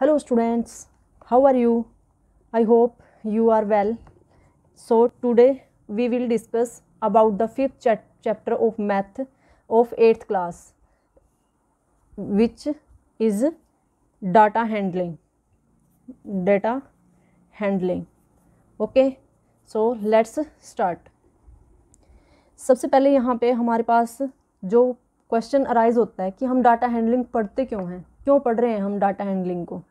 hello students how are you I hope you are well so today we will discuss about the fifth chapter of math of eighth class which is data handling data handling okay so let's start सबसे पहले यहाँ पे हमारे पास जो question arise होता है कि हम डाटा हैंडलिंग पढ़ते क्यों हैं क्यों पढ़ रहे हैं हम डाटा हैंडलिंग को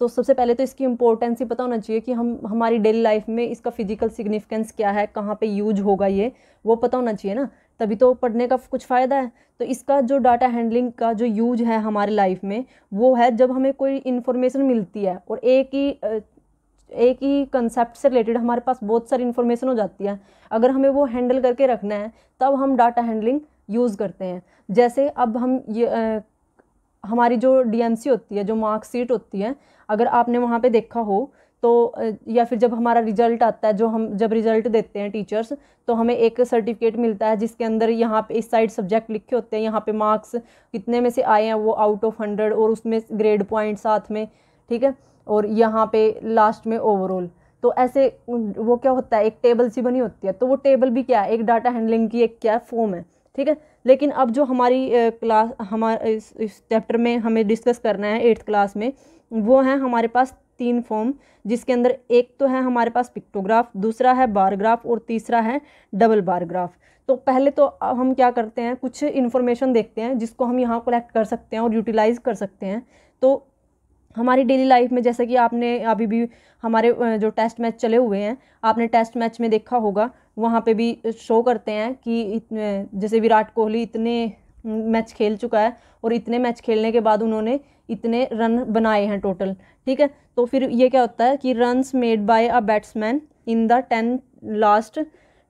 तो सबसे पहले तो इसकी इम्पोर्टेंस ही पता होना चाहिए कि हम हमारी डेली लाइफ में इसका फिजिकल सिग्निफिकेंस क्या है कहाँ पे यूज होगा ये वो पता होना चाहिए ना तभी तो पढ़ने का कुछ फ़ायदा है तो इसका जो डाटा हैंडलिंग का जो यूज है हमारे लाइफ में वो है जब हमें कोई इन्फॉर्मेशन मिलती है और एक ही एक ही कंसेप्ट से रिलेटेड हमारे पास बहुत सारी इन्फॉर्मेशन हो जाती है अगर हमें वो हैंडल करके रखना है तब हम डाटा हैंडलिंग यूज़ करते हैं जैसे अब हम ये हमारी जो डीएमसी होती है जो मार्कशीट होती है अगर आपने वहाँ पे देखा हो तो या फिर जब हमारा रिजल्ट आता है जो हम जब रिजल्ट देते हैं टीचर्स तो हमें एक सर्टिफिकेट मिलता है जिसके अंदर यहाँ पे इस साइड सब्जेक्ट लिखे होते हैं यहाँ पे मार्क्स कितने में से आए हैं वो आउट ऑफ हंड्रेड और उसमें ग्रेड पॉइंट साथ में ठीक है और यहाँ पे लास्ट में ओवरऑल तो ऐसे वो क्या होता है एक टेबल सी बनी होती है तो वो टेबल भी क्या है एक डाटा हैंडलिंग की एक क्या फॉर्म है ठीक है लेकिन अब जो हमारी क्लास हमारे इस, चैप्टर में हमें डिस्कस करना है एट्थ क्लास में वो है हमारे पास तीन फॉर्म जिसके अंदर एक तो है हमारे पास पिक्टोग्राफ दूसरा है बारग्राफ और तीसरा है डबल बारग्राफ तो पहले तो हम क्या करते हैं कुछ इन्फॉर्मेशन देखते हैं जिसको हम यहाँ कलेक्ट कर सकते हैं और यूटिलाइज कर सकते हैं तो हमारी डेली लाइफ में जैसे कि आपने अभी भी हमारे जो टेस्ट मैच चले हुए हैं आपने टेस्ट मैच में देखा होगा वहाँ पे भी शो करते हैं कि जैसे विराट कोहली इतने मैच खेल चुका है और इतने मैच खेलने के बाद उन्होंने इतने रन बनाए हैं टोटल ठीक है तो फिर ये क्या होता है कि runs made by a batsman in the ten last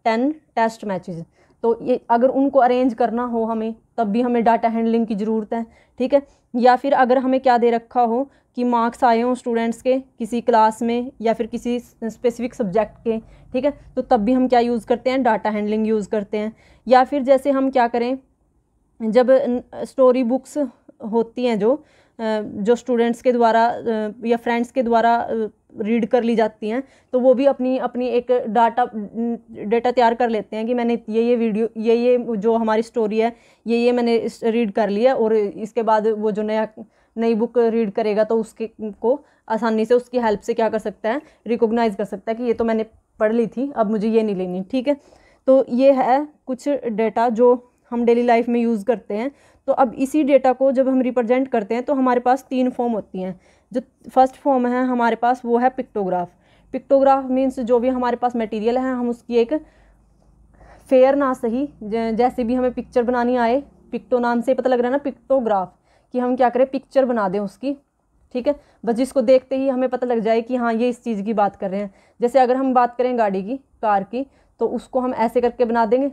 ten test matches तो ये अगर उनको अरेंज करना हो हमें तब भी हमें डाटा हैंडलिंग की ज़रूरत है ठीक है या फिर अगर हमें क्या दे रखा हो कि मार्क्स आए हों स्टूडेंट्स के किसी क्लास में या फिर किसी स्पेसिफिक सब्जेक्ट के ठीक है तो तब भी हम क्या यूज़ करते हैं डाटा हैंडलिंग यूज़ करते हैं या फिर जैसे हम क्या करें जब स्टोरी बुक्स होती हैं जो जो स्टूडेंट्स के द्वारा या फ्रेंड्स के द्वारा रीड कर ली जाती हैं तो वो भी अपनी अपनी एक डाटा डेटा तैयार कर लेते हैं कि मैंने ये ये वीडियो ये ये जो हमारी स्टोरी है ये ये मैंने रीड कर लिया और इसके बाद वो जो नया नई बुक रीड करेगा तो उसके को आसानी से उसकी हेल्प से क्या कर सकता है रिकोगनाइज़ कर सकता है कि ये तो मैंने पढ़ ली थी अब मुझे ये नहीं लेनी ठीक है तो ये है कुछ डेटा जो हम डेली लाइफ में यूज़ करते हैं तो अब इसी डेटा को जब हम रिप्रेजेंट करते हैं तो हमारे पास तीन फॉर्म होती हैं जो फर्स्ट फॉर्म है हमारे पास वो है पिक्टोग्राफ पिक्टोग्राफ मीन्स जो भी हमारे पास मटेरियल है हम उसकी एक फेयर ना सही जैसे भी हमें पिक्चर बनानी आए पिक्टो नाम से पता लग रहा है ना पिक्टोग्राफ कि हम क्या करें पिक्चर बना दें उसकी ठीक है बस जिसको देखते ही हमें पता लग जाए कि हाँ ये इस चीज़ की बात कर रहे हैं जैसे अगर हम बात करें गाड़ी की कार की तो उसको हम ऐसे करके बना देंगे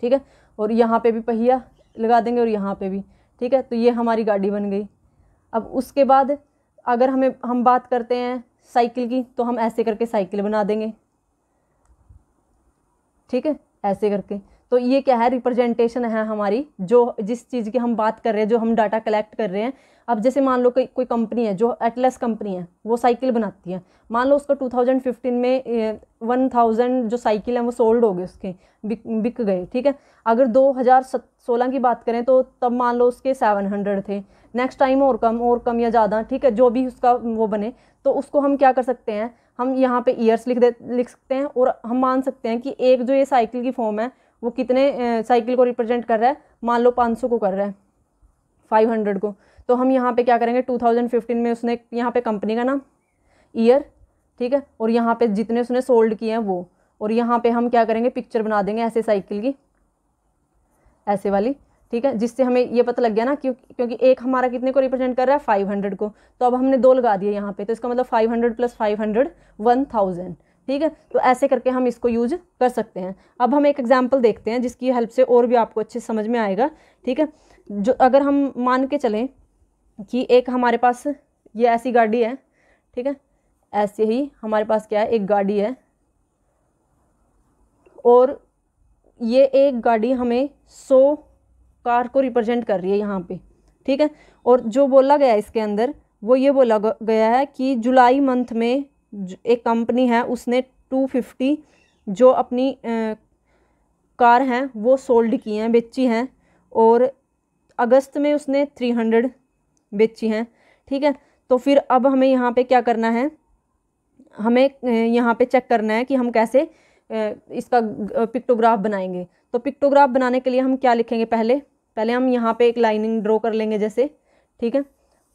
ठीक है और यहाँ पे भी पहिया लगा देंगे और यहाँ पे भी ठीक है तो ये हमारी गाड़ी बन गई अब उसके बाद अगर हमें हम बात करते हैं साइकिल की तो हम ऐसे करके साइकिल बना देंगे ठीक है ऐसे करके तो ये क्या है रिप्रेजेंटेशन है हमारी जो जिस चीज़ की हम बात कर रहे हैं जो हम डाटा कलेक्ट कर रहे हैं अब जैसे मान लो कोई कोई कंपनी है जो एटलस कंपनी है वो साइकिल बनाती है मान लो उसको 2015 में 1000 जो साइकिल है वो सोल्ड हो गए उसके बिक बिक गए ठीक है अगर 2016 की बात करें तो तब मान लो उसके 700 थे नेक्स्ट टाइम और कम और कम या ज़्यादा ठीक है जो भी उसका वो बने तो उसको हम क्या कर सकते हैं हम यहाँ पे ईयर्स लिख दे लिख सकते हैं और हम मान सकते हैं कि एक जो ये साइकिल की फॉर्म है वो कितने साइकिल को रिप्रेजेंट कर रहा है मान लो 500 को कर रहा है 500 को तो हम यहाँ पे क्या करेंगे 2015 में उसने यहाँ पे कंपनी का नाम ईयर ठीक है और यहाँ पे जितने उसने सोल्ड किए हैं वो और यहाँ पे हम क्या करेंगे पिक्चर बना देंगे ऐसे साइकिल की ऐसे वाली ठीक है जिससे हमें ये पता लग गया ना क्यों क्योंकि एक हमारा कितने को रिप्रेजेंट कर रहा है फाइव हंड्रेड को तो अब हमने दो लगा दिए यहाँ पे तो इसका मतलब five hundred plus five hundred one thousand ठीक है तो ऐसे करके हम इसको यूज कर सकते हैं अब हम एक एग्जाम्पल देखते हैं जिसकी हेल्प से और भी आपको अच्छे समझ में आएगा ठीक है जो अगर हम मान के चलें कि एक हमारे पास ये ऐसी गाड़ी है ठीक है ऐसे ही हमारे पास क्या है एक गाड़ी है और ये एक गाड़ी हमें सौ कार को रिप्रेजेंट कर रही है यहाँ पे ठीक है और जो बोला गया इसके अंदर वो ये बोला गया है कि जुलाई मंथ में एक कंपनी है उसने टू फिफ्टी जो अपनी आ, कार हैं वो सोल्ड की हैं बेची हैं और अगस्त में उसने थ्री हंड्रेड बेची हैं ठीक है तो फिर अब हमें यहाँ पे क्या करना है हमें यहाँ पे चेक करना है कि हम कैसे इसका पिक्टोग्राफ बनाएंगे तो पिक्टोग्राफ बनाने के लिए हम क्या लिखेंगे पहले पहले हम यहाँ पे एक लाइनिंग ड्रॉ कर लेंगे जैसे ठीक है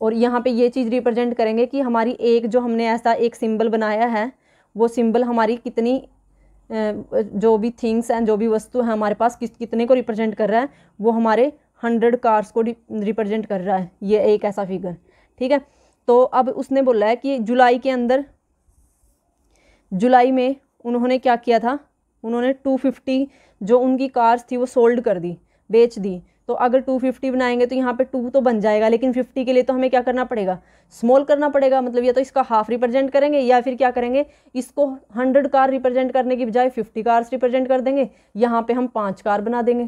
और यहाँ पे ये चीज़ रिप्रेजेंट करेंगे कि हमारी एक जो हमने ऐसा एक सिंबल बनाया है वो सिंबल हमारी कितनी जो भी थिंग्स हैं जो भी वस्तु है हमारे पास किस कितने को रिप्रेजेंट कर रहा है वो हमारे हंड्रेड कार्स को रिप्रेजेंट कर रहा है ये एक ऐसा फिगर ठीक है तो अब उसने बोला है कि जुलाई के अंदर जुलाई में उन्होंने क्या किया था उन्होंने टू फिफ्टी जो उनकी कार्स थी वो सोल्ड कर दी बेच दी तो अगर 250 बनाएंगे तो यहाँ पे 2 तो बन जाएगा लेकिन 50 के लिए तो हमें क्या करना पड़ेगा स्मॉल करना पड़ेगा मतलब या तो इसका हाफ रिप्रेजेंट करेंगे या फिर क्या करेंगे इसको 100 कार रिप्रेजेंट करने की बजाय 50 कार्स रिप्रेजेंट कर देंगे यहाँ पे हम पाँच कार बना देंगे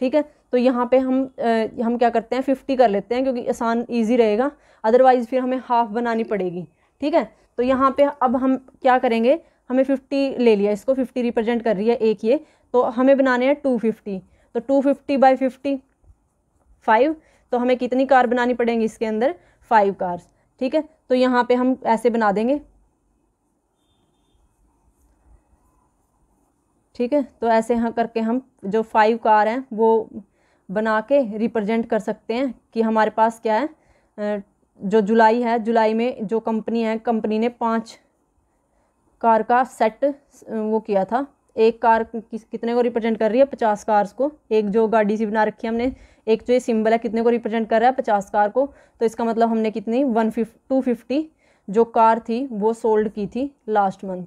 ठीक है तो यहाँ पे हम आ, हम क्या करते हैं फिफ्टी कर लेते हैं क्योंकि आसान ईजी रहेगा अदरवाइज़ फिर हमें हाफ बनानी पड़ेगी ठीक है तो यहाँ पे अब हम क्या करेंगे हमें फिफ्टी ले लिया इसको फिफ्टी रिप्रेजेंट कर रही है एक ये तो हमें बनाने हैं टू फिफ्टी तो two fifty by fifty five तो हमें कितनी कार बनानी पड़ेंगी इसके अंदर फाइव कार्स ठीक है तो यहाँ पे हम ऐसे बना देंगे ठीक है तो ऐसे यहाँ करके हम जो फाइव कार हैं वो बना के रिप्रेजेंट कर सकते हैं कि हमारे पास क्या है जो जुलाई है जुलाई में जो कंपनी है कंपनी ने पाँच कार का सेट वो किया था एक कार किस कितने को रिप्रेजेंट कर रही है पचास कार्स को एक जो गाड़ी सी बना रखी है हमने एक जो तो ये सिंबल है कितने को रिप्रेजेंट कर रहा है पचास कार को तो इसका मतलब हमने कितनी वन फिफ्टी जो कार थी वो सोल्ड की थी लास्ट मंथ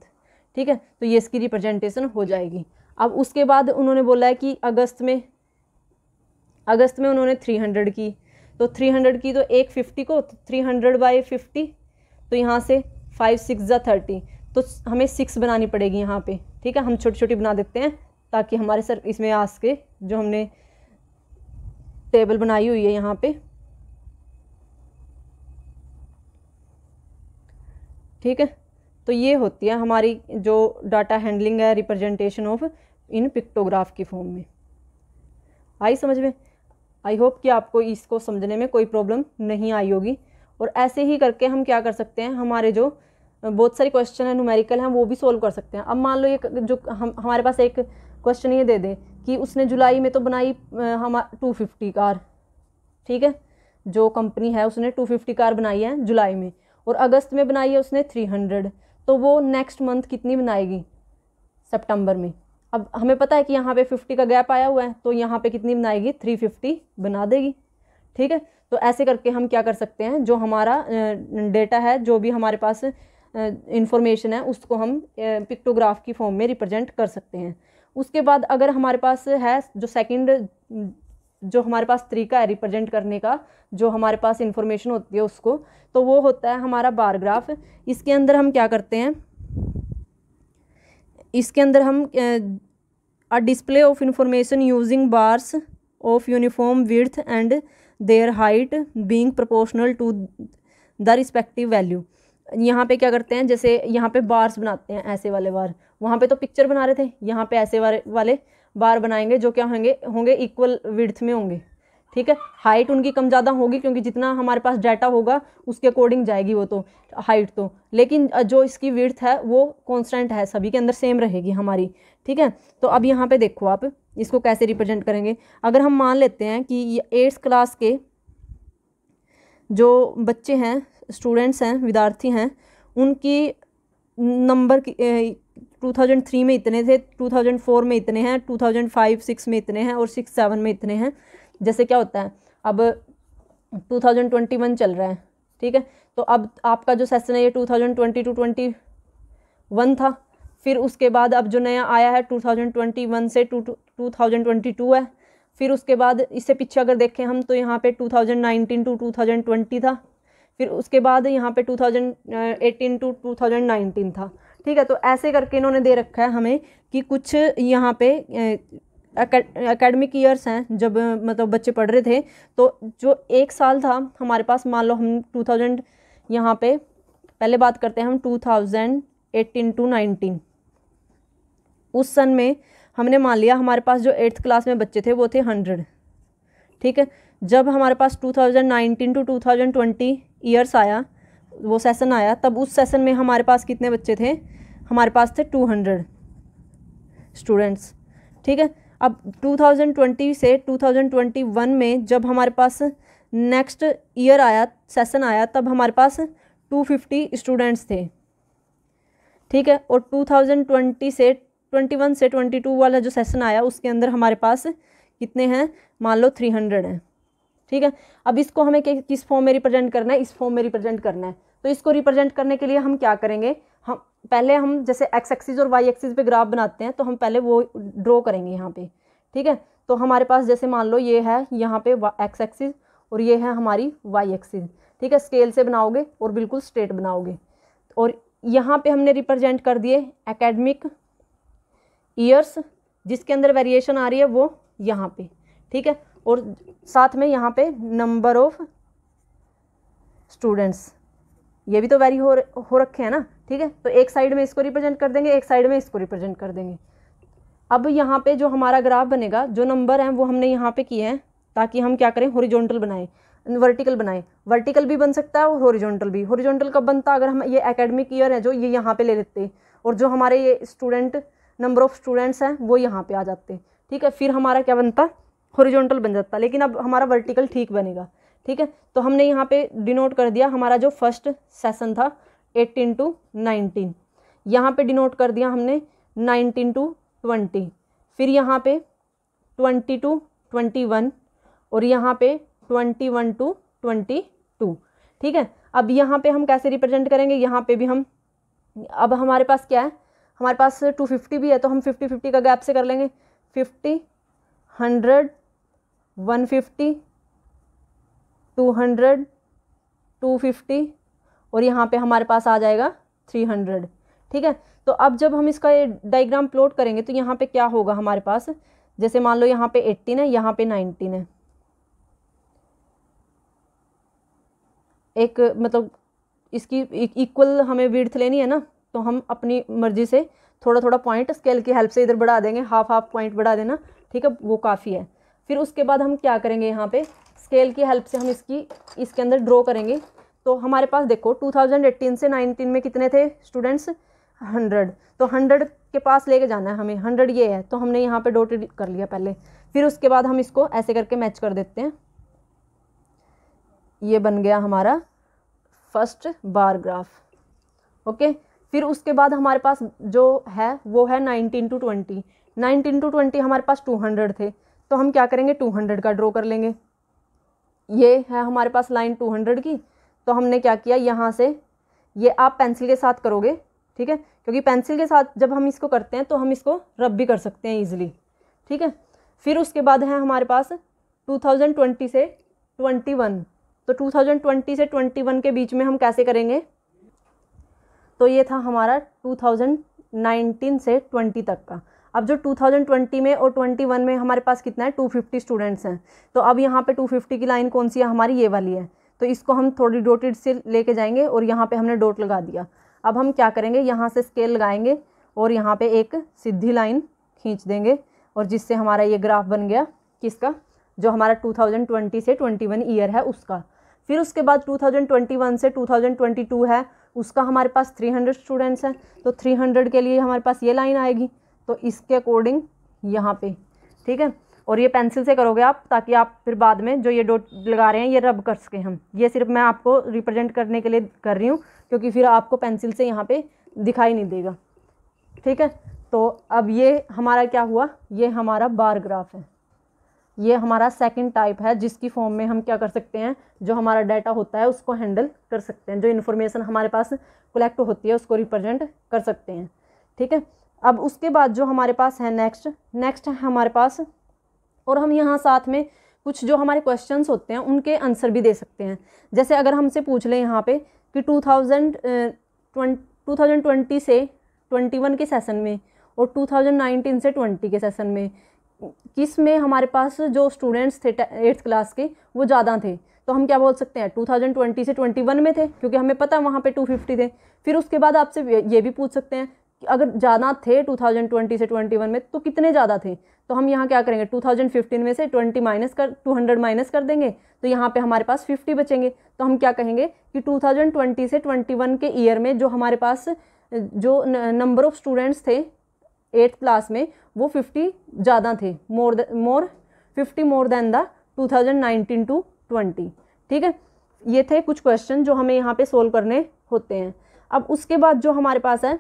ठीक है तो ये इसकी रिप्रेजेंटेशन हो जाएगी अब उसके बाद उन्होंने बोला है कि अगस्त में अगस्त में उन्होंने थ्री हंड्रेड की तो थ्री हंड्रेड की तो एक फिफ्टी को थ्री हंड्रेड बाई फिफ्टी तो यहाँ से फाइव सिक्स या थर्टी तो हमें सिक्स बनानी पड़ेगी यहाँ पे ठीक है हम छोटी छोटी बना देते हैं ताकि हमारे सर इसमें आ सके जो हमने टेबल बनाई हुई है यहाँ पे ठीक है तो ये होती है हमारी जो डाटा हैंडलिंग है रिप्रेजेंटेशन ऑफ इन पिक्टोग्राफ की फॉर्म में आई समझ में आई होप कि आपको इसको समझने में कोई प्रॉब्लम नहीं आई होगी और ऐसे ही करके हम क्या कर सकते हैं हमारे जो बहुत सारे क्वेश्चन है न्यूमेरिकल हैं वो भी सोल्व कर सकते हैं अब मान लो ये जो हम हमारे पास एक क्वेश्चन ये दे दें कि उसने जुलाई में तो बनाई हम टू फिफ्टी कार ठीक है जो कंपनी है उसने टू फिफ्टी कार बनाई है जुलाई में और अगस्त में बनाई है उसने थ्री हंड्रेड तो वो नेक्स्ट मंथ कितनी बनाएगी सितंबर में अब हमें पता है कि यहाँ पे फिफ्टी का गैप आया हुआ है तो यहाँ पे कितनी बनाएगी थ्री फिफ्टी बना देगी ठीक है तो ऐसे करके हम क्या कर सकते हैं जो हमारा डेटा है जो भी हमारे पास इन्फॉर्मेशन है उसको हम पिक्टोग्राफ की फॉर्म में रिप्रेजेंट कर सकते हैं उसके बाद अगर हमारे पास है जो सेकंड जो हमारे पास तरीका है रिप्रेजेंट करने का जो हमारे पास इंफॉर्मेशन होती है उसको तो वो होता है हमारा बारग्राफ इसके अंदर हम क्या करते हैं इसके अंदर हम a display of information using bars of uniform width and their height being proportional to the respective value यहाँ पे क्या करते हैं जैसे यहाँ पे बार्स बनाते हैं ऐसे वाले बार वहाँ पे तो पिक्चर बना रहे थे यहाँ पे ऐसे वाले वाले बार बनाएंगे जो क्या होंगे होंगे इक्वल विड्थ में होंगे ठीक है हाइट उनकी कम ज़्यादा होगी क्योंकि जितना हमारे पास डाटा होगा उसके अकॉर्डिंग जाएगी वो तो हाइट तो लेकिन जो इसकी विड्थ है वो कॉन्स्टेंट है सभी के अंदर सेम रहेगी हमारी ठीक है तो अब यहाँ पर देखो आप इसको कैसे रिप्रेजेंट करेंगे अगर हम मान लेते हैं कि एट्थ क्लास के जो बच्चे हैं स्टूडेंट्स हैं विद्यार्थी हैं उनकी नंबर 2003 में इतने थे 2004 में इतने हैं 2005 6 में इतने हैं और 6 7 में इतने हैं जैसे क्या होता है अब 2021 चल रहा है ठीक है तो अब आपका जो सेशन है ये 2020 2022 21 था फिर उसके बाद अब जो नया आया है 2021 से टू है फिर उसके बाद इससे पीछे अगर देखें हम तो यहाँ पे 2019 टू 2020 था फिर उसके बाद यहाँ पे 2018 टू 2019 था ठीक है तो ऐसे करके इन्होंने दे रखा है हमें कि कुछ यहाँ पे अकेडमिक ईयर्स हैं जब मतलब बच्चे पढ़ रहे थे तो जो एक साल था हमारे पास मान लो हम टू थाउजेंड यहाँ पे पहले बात करते हैं हम two thousand eighteen to nineteen उस सन में हमने मान लिया हमारे पास जो एट्थ क्लास में बच्चे थे वो थे हंड्रेड ठीक है जब हमारे पास two thousand nineteen to two thousand twenty years आया वो सेसन आया तब उस सेसन में हमारे पास कितने बच्चे थे हमारे पास थे टू हंड्रेड स्टूडेंट्स ठीक है अब 2020 से 2021 में जब हमारे पास नेक्स्ट ईयर आया सेसन आया तब हमारे पास 250 स्टूडेंट्स थे ठीक है और 2020 से 21 से 22 वाला जो सेसन आया उसके अंदर हमारे पास कितने हैं मान लो 300 हैं ठीक है अब इसको हमें किस फॉर्म में रिप्रेजेंट करना है इस फॉर्म में रिप्रेजेंट करना है तो इसको रिप्रेजेंट करने के लिए हम क्या करेंगे हम पहले हम जैसे एक्स एक्सिस और वाई एक्सिस पे ग्राफ बनाते हैं तो हम पहले वो ड्रॉ करेंगे यहाँ पे ठीक है तो हमारे पास जैसे मान लो ये है यहाँ पे एक्स एक्सिस और ये है हमारी वाई एक्सिस ठीक है स्केल से बनाओगे और बिल्कुल स्ट्रेट बनाओगे और यहाँ पे हमने रिप्रेजेंट कर दिए एकेडमिक ईयर्स जिसके अंदर वेरिएशन आ रही है वो यहाँ पे ठीक है और साथ में यहाँ पे नंबर ऑफ स्टूडेंट्स ये भी तो वेरी हो हो रखे हैं ना ठीक है तो एक साइड में इसको रिप्रेजेंट कर देंगे एक साइड में इसको रिप्रेजेंट कर देंगे अब यहाँ पे जो हमारा ग्राफ बनेगा जो नंबर हैं वो हमने यहाँ पे किए हैं ताकि हम क्या करें हॉरिजॉन्टल बनाएं वर्टिकल बनाएं वर्टिकल भी बन सकता है और हॉरिजॉन्टल भी हॉरिजॉन्टल कब बनता अगर हम ये एकेडमिक ईयर है जो ये यहाँ पे ले लेते और जो हमारे ये स्टूडेंट नंबर ऑफ़ स्टूडेंट्स हैं वो यहाँ पर आ जाते ठीक है फिर हमारा क्या बनता हॉरिजॉन्टल बन जाता लेकिन अब हमारा वर्टिकल ठीक बनेगा ठीक है तो हमने यहाँ पे डिनोट कर दिया हमारा जो फर्स्ट सेशन था एट्टीन टू नाइनटीन यहाँ पे डिनोट कर दिया हमने नाइनटीन टू ट्वेंटी फिर यहाँ पे ट्वेंटी टू ट्वेंटी वन और यहाँ पे twenty one to twenty two ठीक है अब यहाँ पे हम कैसे रिप्रेजेंट करेंगे यहाँ पे भी हम अब हमारे पास क्या है हमारे पास टू फिफ्टी भी है तो हम फिफ्टी फिफ्टी का गैप से कर लेंगे fifty hundred one fifty two hundred two fifty और यहाँ पे हमारे पास आ जाएगा थ्री हंड्रेड ठीक है तो अब जब हम इसका डाइग्राम प्लॉट करेंगे तो यहाँ पे क्या होगा हमारे पास जैसे मान लो यहाँ पे एट्टीन है यहाँ पे नाइनटीन है एक मतलब इसकी इक्वल हमें विर्थ लेनी है ना तो हम अपनी मर्ज़ी से थोड़ा थोड़ा पॉइंट स्केल की हेल्प से इधर बढ़ा देंगे हाफ हाफ पॉइंट बढ़ा देना ठीक है वो काफ़ी है फिर उसके बाद हम क्या करेंगे यहाँ पे स्केल की हेल्प से हम इसकी इसके अंदर ड्रॉ करेंगे तो हमारे पास देखो 2018 से 19 में कितने थे स्टूडेंट्स 100 तो 100 के पास लेके जाना है हमें 100 ये है तो हमने यहाँ पे डोटेड कर लिया पहले फिर उसके बाद हम इसको ऐसे करके मैच कर देते हैं ये बन गया हमारा फर्स्ट बार ग्राफ ओके फिर उसके बाद हमारे पास जो है वो है nineteen to twenty nineteen to twenty हमारे पास टू हंड्रेड थे तो हम क्या करेंगे टू हंड्रेड का ड्रॉ कर लेंगे ये है हमारे पास लाइन टू हंड्रेड की तो हमने क्या किया यहाँ से ये आप पेंसिल के साथ करोगे ठीक है क्योंकि पेंसिल के साथ जब हम इसको करते हैं तो हम इसको रब भी कर सकते हैं ईजिली ठीक है फिर उसके बाद है हमारे पास 2020 से 21 तो 2020 से 21 के बीच में हम कैसे करेंगे तो ये था हमारा 2019 से 20 तक का अब जो 2020 में और 21 में हमारे पास कितना है 250 स्टूडेंट्स हैं तो अब यहाँ पे 250 की लाइन कौन सी है हमारी ये वाली है तो इसको हम थोड़ी डोटेड से लेके जाएंगे और यहाँ पे हमने डोट लगा दिया अब हम क्या करेंगे यहाँ से स्केल लगाएंगे और यहाँ पे एक सीधी लाइन खींच देंगे और जिससे हमारा ये ग्राफ बन गया किसका जो हमारा टू से ट्वेंटी ईयर है उसका फिर उसके बाद टू से टू है उसका हमारे पास थ्री स्टूडेंट्स हैं तो थ्री के लिए हमारे पास ये लाइन आएगी तो इसके अकॉर्डिंग यहाँ पे ठीक है और ये पेंसिल से करोगे आप ताकि आप फिर बाद में जो ये डोट लगा रहे हैं ये रब कर सकें हम ये सिर्फ मैं आपको रिप्रेजेंट करने के लिए कर रही हूँ क्योंकि फिर आपको पेंसिल से यहाँ पे दिखाई नहीं देगा ठीक है तो अब ये हमारा क्या हुआ ये हमारा बार ग्राफ है ये हमारा सेकंड टाइप है जिसकी फॉर्म में हम क्या कर सकते हैं जो हमारा डाटा होता है उसको हैंडल कर सकते हैं जो इन्फॉर्मेशन हमारे पास कलेक्ट होती है उसको रिप्रेजेंट कर सकते हैं ठीक है अब उसके बाद जो हमारे पास है नेक्स्ट नेक्स्ट है हमारे पास और हम यहाँ साथ में कुछ जो हमारे क्वेश्चन होते हैं उनके आंसर भी दे सकते हैं जैसे अगर हमसे पूछ लें यहाँ पे कि two thousand two thousand twenty से ट्वेंटी वन के सेसन में और टू थाउजेंड नाइनटीन से ट्वेंटी के सेसन में किस में हमारे पास जो स्टूडेंट्स थे एट्थ क्लास के वो ज़्यादा थे तो हम क्या बोल सकते हैं 2020 से 21 में थे क्योंकि हमें पता वहाँ पे 250 थे फिर उसके बाद आपसे ये भी पूछ सकते हैं अगर ज़्यादा थे 2020 से 21 में तो कितने ज़्यादा थे तो हम यहाँ क्या करेंगे 2015 में से 20 माइनस कर 200 माइनस कर देंगे तो यहाँ पे हमारे पास 50 बचेंगे तो हम क्या कहेंगे कि 2020 से 21 के ईयर में जो हमारे पास जो नंबर ऑफ़ स्टूडेंट्स थे एट्थ क्लास में वो 50 ज़्यादा थे more more 50 more than the 2019 to 20 ठीक है ये थे कुछ क्वेश्चन जो हमें यहाँ पे सोल्व करने होते हैं अब उसके बाद जो हमारे पास है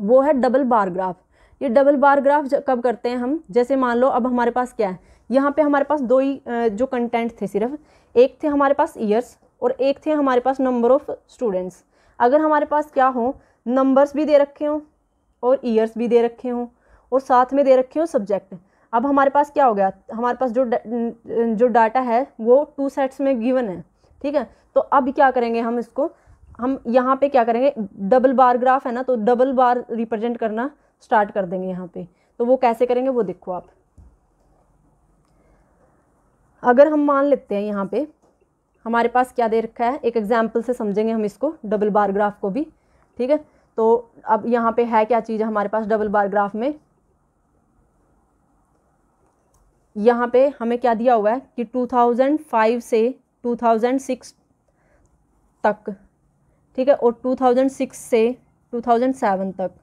वो है डबल बार ग्राफ ये डबल बार ग्राफ कब करते हैं हम जैसे मान लो अब हमारे पास क्या है यहाँ पे हमारे पास दो ही जो कंटेंट थे सिर्फ एक थे हमारे पास ईयर्स और एक थे हमारे पास नंबर ऑफ़ स्टूडेंट्स अगर हमारे पास क्या हो नंबर्स भी दे रखे हों और ईयर्स भी दे रखे हों और साथ में दे रखे हों सब्जेक्ट अब हमारे पास क्या हो गया हमारे पास जो जो डाटा है वो टू सेट्स में गिवन है ठीक है तो अब क्या करेंगे हम इसको हम यहाँ पे क्या करेंगे डबल बार ग्राफ है ना तो डबल बार रिप्रेजेंट करना स्टार्ट कर देंगे यहाँ पे तो वो कैसे करेंगे वो देखो आप अगर हम मान लेते हैं यहाँ पे हमारे पास क्या दे रखा है एक एग्जाम्पल से समझेंगे हम इसको डबल बार ग्राफ को भी ठीक है तो अब यहाँ पे है क्या चीज़ हमारे पास डबल बार ग्राफ में यहाँ पे हमें क्या दिया हुआ है कि 2005 से 2006 तक ठीक है और 2006 से 2007 तक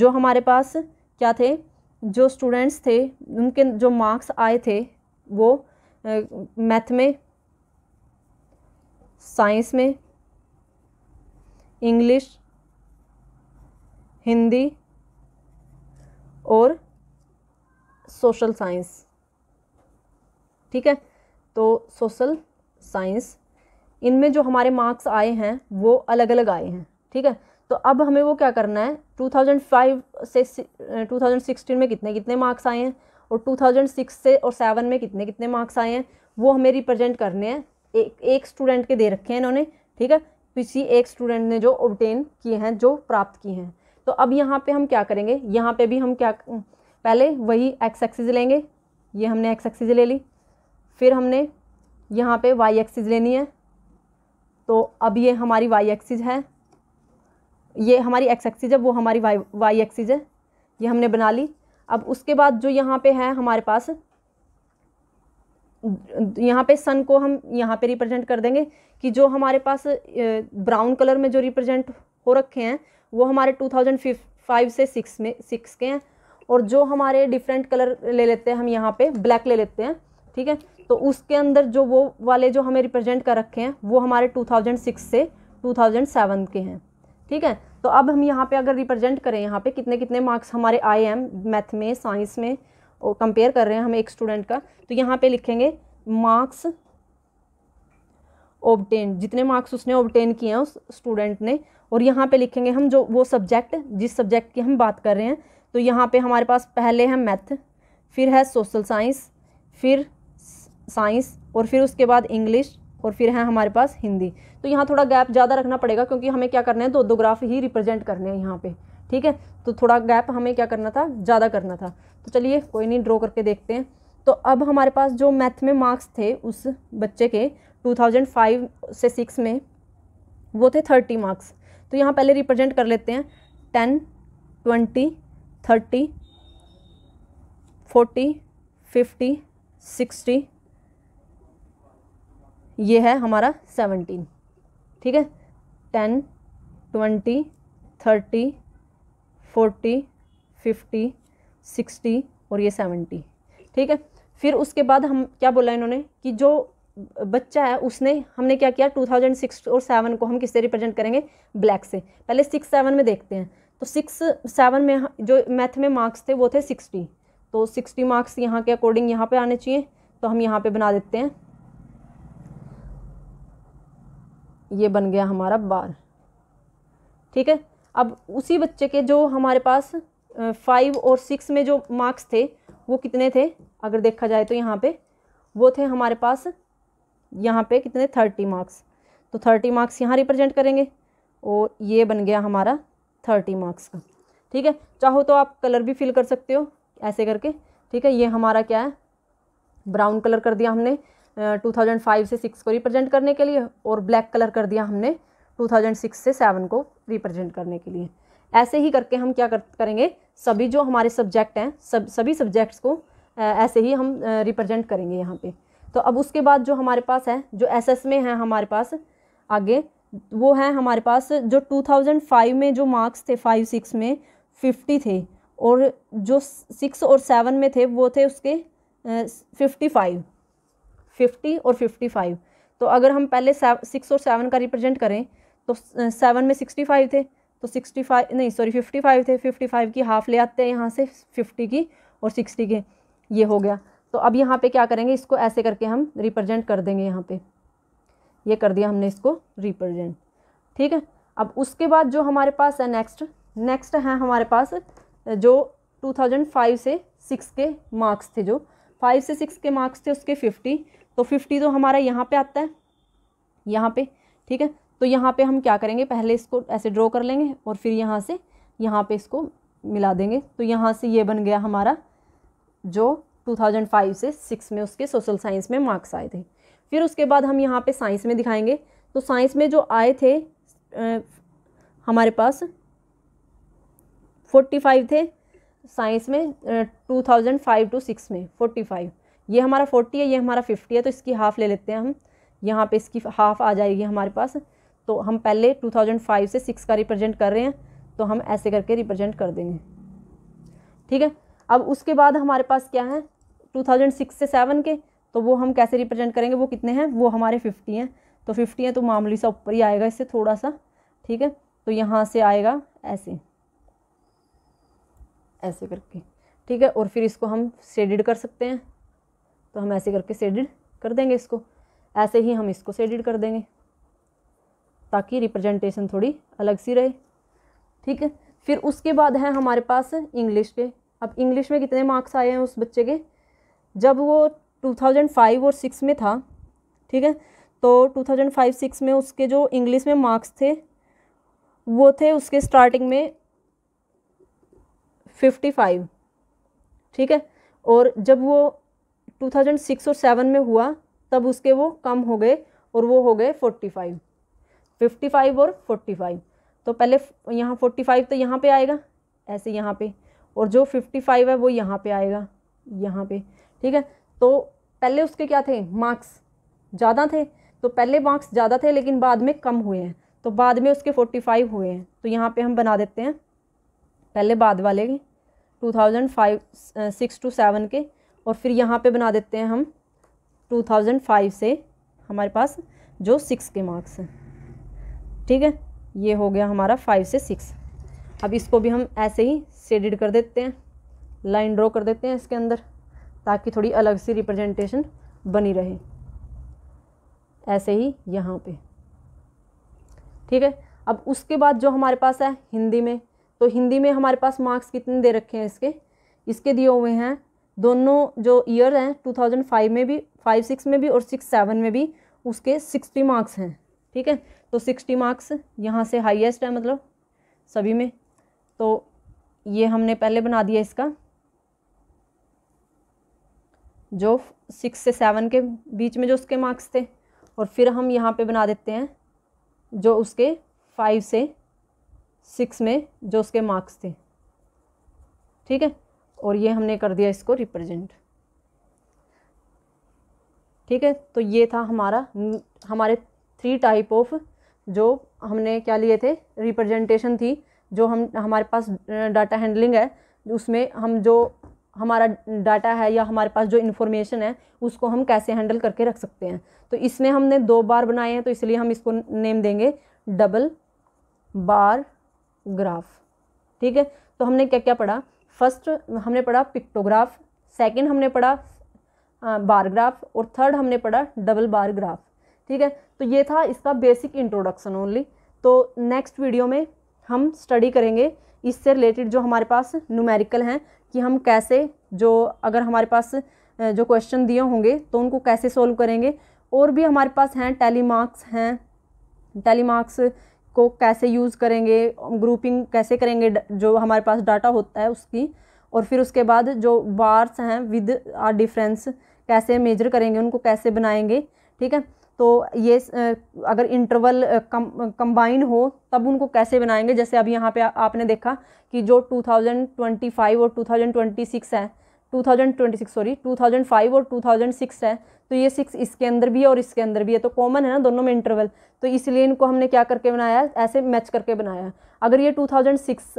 जो हमारे पास क्या थे जो स्टूडेंट्स थे उनके जो मार्क्स आए थे वो मैथ में साइंस में इंग्लिश हिंदी और सोशल साइंस ठीक है तो सोशल साइंस इनमें जो हमारे मार्क्स आए हैं वो अलग अलग आए हैं ठीक है तो अब हमें वो क्या करना है 2005 से 2016 में कितने कितने मार्क्स आए हैं और 2006 से और सेवन में कितने कितने मार्क्स आए हैं वो हमें रिप्रेजेंट करने हैं एक एक स्टूडेंट के दे रखे हैं इन्होंने ठीक है किसी एक स्टूडेंट ने जो ऑबटेन किए हैं जो प्राप्त किए हैं तो अब यहाँ पर हम क्या करेंगे यहाँ पर भी हम क्या पहले वही एक्स एक्सीज लेंगे ये हमने एक्स एक्सीज ले ली फिर हमने यहाँ पे वाई एक्सीज लेनी है तो अब ये हमारी वाई एक्सिस है ये हमारी एक्स एक्सिज है वो हमारी वाई वाई एक्सिज है ये हमने बना ली अब उसके बाद जो यहाँ पे है हमारे पास यहाँ पे सन को हम यहाँ पे रिप्रेजेंट कर देंगे कि जो हमारे पास ब्राउन कलर में जो रिप्रेजेंट हो रखे हैं वो हमारे टू थाउजेंड फाइव से सिक्स में सिक्स के हैं और जो हमारे डिफरेंट कलर ले लेते हैं हम यहाँ पे ब्लैक ले लेते हैं ठीक है तो उसके अंदर जो वो वाले जो हमें रिप्रेजेंट कर रखे हैं वो हमारे 2006 से 2007 के हैं ठीक है तो अब हम यहाँ पे अगर रिप्रेजेंट करें यहाँ पे कितने कितने मार्क्स हमारे आए हैं मैथ में साइंस में और कंपेयर कर रहे हैं हम एक स्टूडेंट का तो यहाँ पे लिखेंगे मार्क्स ओबटेन जितने मार्क्स उसने ओबटेन किए हैं उस स्टूडेंट ने और यहाँ पे लिखेंगे हम जो वो सब्जेक्ट जिस सब्जेक्ट की हम बात कर रहे हैं तो यहाँ पे हमारे पास पहले है मैथ फिर है सोशल साइंस फिर साइंस और फिर उसके बाद इंग्लिश और फिर है हमारे पास हिंदी तो यहाँ थोड़ा गैप ज़्यादा रखना पड़ेगा क्योंकि हमें क्या करना है दो दो ग्राफ ही रिप्रेजेंट करने हैं यहाँ पे ठीक है तो थोड़ा गैप हमें क्या करना था ज़्यादा करना था तो चलिए कोई नहीं ड्रॉ करके देखते हैं तो अब हमारे पास जो मैथ में मार्क्स थे उस बच्चे के फाइव से सिक्स में वो थे थर्टी मार्क्स तो यहाँ पहले रिप्रेजेंट कर लेते हैं ten twenty thirty forty fifty sixty ये है हमारा सेवनटीन ठीक है ten twenty thirty forty fifty sixty और ये सेवेंटी ठीक है फिर उसके बाद हम क्या बोला इन्होंने कि जो बच्चा है उसने हमने क्या किया टू थाउजेंड सिक्स और सेवन को हम किससे रिप्रेजेंट करेंगे ब्लैक से पहले सिक्स सेवन में देखते हैं तो सिक्स सेवन में जो मैथ में मार्क्स थे वो थे सिक्सटी तो सिक्सटी मार्क्स यहाँ के अकॉर्डिंग यहाँ पे आने चाहिए तो हम यहाँ पे बना देते हैं ये बन गया हमारा बार ठीक है अब उसी बच्चे के जो हमारे पास फाइव और सिक्स में जो मार्क्स थे वो कितने थे अगर देखा जाए तो यहाँ पे वो थे हमारे पास यहाँ पे कितने थर्टी मार्क्स तो थर्टी मार्क्स यहाँ रिप्रेजेंट करेंगे और ये बन गया हमारा थर्टी मार्क्स का ठीक है चाहो तो आप कलर भी फिल कर सकते हो ऐसे करके ठीक है ये हमारा क्या है ब्राउन कलर कर दिया हमने 2005 से 6 को रिप्रेजेंट करने के लिए और ब्लैक कलर कर दिया हमने 2006 से 7 को रिप्रेजेंट करने के लिए ऐसे ही करके हम क्या कर, करेंगे सभी जो हमारे सब्जेक्ट हैं सब सभी सब्जेक्ट्स को ऐसे ही हम रिप्रेजेंट करेंगे यहाँ पे तो अब उसके बाद जो हमारे पास है जो एसएस में है हमारे पास आगे वो है हमारे पास जो 2005 में जो मार्क्स थे फाइव सिक्स में फिफ्टी थे और जो सिक्स और सेवन में थे वो थे उसके फिफ्टी फाइव फिफ्टी और फिफ्टी फाइव तो अगर हम पहले सिक्स और सेवन का रिप्रेजेंट करें तो सेवन में सिक्सटी फाइव थे तो सिक्सटी फाइव नहीं सॉरी फिफ्टी फाइव थे फिफ्टी फाइव की हाफ ले आते हैं यहाँ से फिफ्टी की और सिक्सटी के ये हो गया तो अब यहाँ पे क्या करेंगे इसको ऐसे करके हम रिप्रेजेंट कर देंगे यहाँ पे ये कर दिया हमने इसको रिप्रेजेंट ठीक है अब उसके बाद जो हमारे पास है नेक्स्ट नेक्स्ट है हमारे पास जो 2005 से सिक्स के मार्क्स थे जो फाइव से सिक्स के मार्क्स थे उसके फिफ्टी तो फिफ्टी तो हमारा यहाँ पे आता है यहाँ पे ठीक है तो यहाँ पे हम क्या करेंगे पहले इसको ऐसे ड्रॉ कर लेंगे और फिर यहाँ से यहाँ पे इसको मिला देंगे तो यहाँ से ये बन गया हमारा जो 2005 से सिक्स में उसके सोशल साइंस में मार्क्स आए थे फिर उसके बाद हम यहाँ पे साइंस में दिखाएंगे तो साइंस में जो आए थे आ, हमारे पास फोर्टी फाइव थे साइंस में two thousand five to six में फोर्टी फाइव ये हमारा फोर्टी है ये हमारा फिफ्टी है तो इसकी हाफ़ ले लेते हैं हम यहाँ पे इसकी हाफ़ आ जाएगी हमारे पास तो हम पहले टू थाउजेंड फाइव से सिक्स का रिप्रेजेंट कर रहे हैं तो हम ऐसे करके रिप्रेजेंट कर देंगे ठीक है अब उसके बाद हमारे पास क्या है टू थाउजेंड सिक्स से सेवन के तो वो हम कैसे रिप्रेजेंट करेंगे वो कितने हैं वो हमारे फिफ्टी हैं तो फिफ्टी हैं तो मामूली सा ऊपर ही आएगा इससे थोड़ा सा ठीक है तो यहाँ से आएगा ऐसे ऐसे करके ठीक है और फिर इसको हम शेडिड कर सकते हैं तो हम ऐसे करके सेडिड कर देंगे इसको ऐसे ही हम इसको सेडिड कर देंगे ताकि रिप्रेजेंटेशन थोड़ी अलग सी रहे ठीक है फिर उसके बाद है हमारे पास इंग्लिश के अब इंग्लिश में कितने मार्क्स आए हैं उस बच्चे के जब वो 2005 और सिक्स में था ठीक है तो 2005 सिक्स में उसके जो इंग्लिश में मार्क्स थे वो थे उसके स्टार्टिंग में 55 ठीक है और जब वो 2006 और 7 में हुआ तब उसके वो कम हो गए और वो हो गए 45 55 और 45 तो पहले यहाँ 45 तो यहाँ पे आएगा ऐसे यहाँ पे और जो 55 है वो यहाँ पे आएगा यहाँ पे ठीक है तो पहले उसके क्या थे मार्क्स ज़्यादा थे तो पहले मार्क्स ज़्यादा थे लेकिन बाद में कम हुए हैं तो बाद में उसके फोर्टी फाइव हुए हैं तो यहाँ पे हम बना देते हैं पहले बाद वाले के two thousand five six to seven के और फिर यहाँ पे बना देते हैं हम 2005 से हमारे पास जो सिक्स के मार्क्स हैं ठीक है ये हो गया हमारा फाइव से सिक्स अब इसको भी हम ऐसे ही सेडिड कर देते हैं लाइन ड्रॉ कर देते हैं इसके अंदर ताकि थोड़ी अलग सी रिप्रेजेंटेशन बनी रहे ऐसे ही यहाँ पे ठीक है अब उसके बाद जो हमारे पास है हिंदी में तो हिंदी में हमारे पास मार्क्स कितने दे रखे हैं इसके इसके दिए हुए हैं दोनों जो ईयर हैं 2005 में भी फाइव सिक्स में भी और सिक्स सेवन में भी उसके सिक्सटी मार्क्स हैं ठीक है तो सिक्सटी मार्क्स यहाँ से हाईएस्ट है मतलब सभी में तो ये हमने पहले बना दिया इसका जो सिक्स से सेवन के बीच में जो उसके मार्क्स थे और फिर हम यहाँ पे बना देते हैं जो उसके फाइव से सिक्स में जो उसके मार्क्स थे ठीक है और ये हमने कर दिया इसको रिप्रेजेंट ठीक है तो ये था हमारा हमारे थ्री टाइप ऑफ जो हमने क्या लिए थे रिप्रेजेंटेशन थी जो हम हमारे पास डाटा हैंडलिंग है उसमें हम जो हमारा डाटा है या हमारे पास जो इन्फॉर्मेशन है उसको हम कैसे हैंडल करके रख सकते हैं तो इसमें हमने दो बार बनाए हैं तो इसलिए हम इसको नेम देंगे डबल बार ग्राफ ठीक है तो हमने क्या क्या पढ़ा फर्स्ट हमने पढ़ा पिक्टोग्राफ सेकंड हमने पढ़ा बारग्राफ और थर्ड हमने पढ़ा डबल बारग्राफ ठीक है तो ये था इसका बेसिक इंट्रोडक्शन ओनली तो नेक्स्ट वीडियो में हम स्टडी करेंगे इससे रिलेटेड जो हमारे पास न्यूमेरिकल हैं कि हम कैसे जो अगर हमारे पास जो क्वेश्चन दिए होंगे तो उनको कैसे सोल्व करेंगे और भी हमारे पास हैं टेली मार्क्स हैं टेली मार्क्स को कैसे यूज़ करेंगे ग्रुपिंग कैसे करेंगे जो हमारे पास डाटा होता है उसकी और फिर उसके बाद जो बार्स हैं विद आर डिफरेंस कैसे मेजर करेंगे उनको कैसे बनाएंगे ठीक है तो ये अगर इंटरवल कम कंबाइन हो तब उनको कैसे बनाएंगे जैसे अभी यहाँ पे आपने देखा कि जो 2025 और 2026 है 2026 सॉरी 2005 और 2006 है तो ये सिक्स इसके अंदर भी है और इसके अंदर भी है तो कॉमन है ना दोनों में इंटरवल तो इसलिए इनको हमने क्या करके बनाया ऐसे मैच करके बनाया अगर ये 2006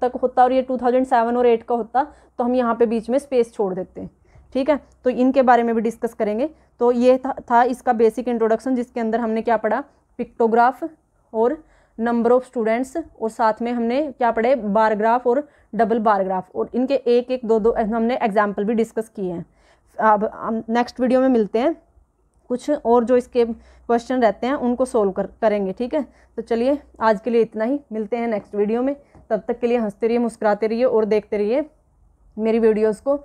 तक होता और ये 2007 और 8 का होता तो हम यहाँ पे बीच में स्पेस छोड़ देते हैं ठीक है तो इनके बारे में भी डिस्कस करेंगे तो ये था, था इसका बेसिक इंट्रोडक्शन जिसके अंदर हमने क्या पढ़ा पिक्टोग्राफ और नंबर ऑफ़ स्टूडेंट्स और साथ में हमने क्या पढ़े बारग्राफ और डबल बारग्राफ और इनके एक एक दो दो हमने एग्जाम्पल भी डिस्कस किए हैं अब नेक्स्ट वीडियो में मिलते हैं कुछ और जो इसके क्वेश्चन रहते हैं उनको सोल्व कर करेंगे ठीक है तो चलिए आज के लिए इतना ही मिलते हैं नेक्स्ट वीडियो में तब तक के लिए हंसते रहिए मुस्कुराते रहिए और देखते रहिए मेरी वीडियोस को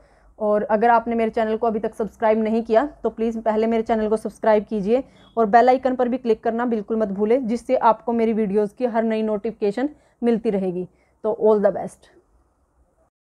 और अगर आपने मेरे चैनल को अभी तक सब्सक्राइब नहीं किया तो प्लीज़ पहले मेरे चैनल को सब्सक्राइब कीजिए और बेल आइकन पर भी क्लिक करना बिल्कुल मत भूलें जिससे आपको मेरी वीडियोज़ की हर नई नोटिफिकेशन मिलती रहेगी तो ऑल द बेस्ट